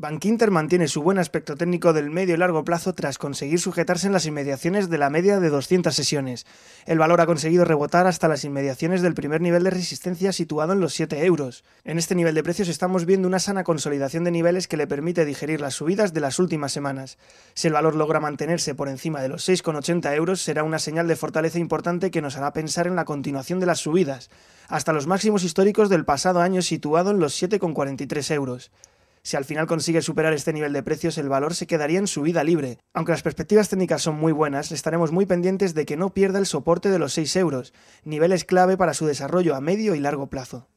Bankinter mantiene su buen aspecto técnico del medio y largo plazo tras conseguir sujetarse en las inmediaciones de la media de 200 sesiones. El valor ha conseguido rebotar hasta las inmediaciones del primer nivel de resistencia situado en los 7 euros. En este nivel de precios estamos viendo una sana consolidación de niveles que le permite digerir las subidas de las últimas semanas. Si el valor logra mantenerse por encima de los 6,80 euros será una señal de fortaleza importante que nos hará pensar en la continuación de las subidas, hasta los máximos históricos del pasado año situado en los 7,43 euros. Si al final consigue superar este nivel de precios, el valor se quedaría en su vida libre. Aunque las perspectivas técnicas son muy buenas, estaremos muy pendientes de que no pierda el soporte de los 6 euros, niveles clave para su desarrollo a medio y largo plazo.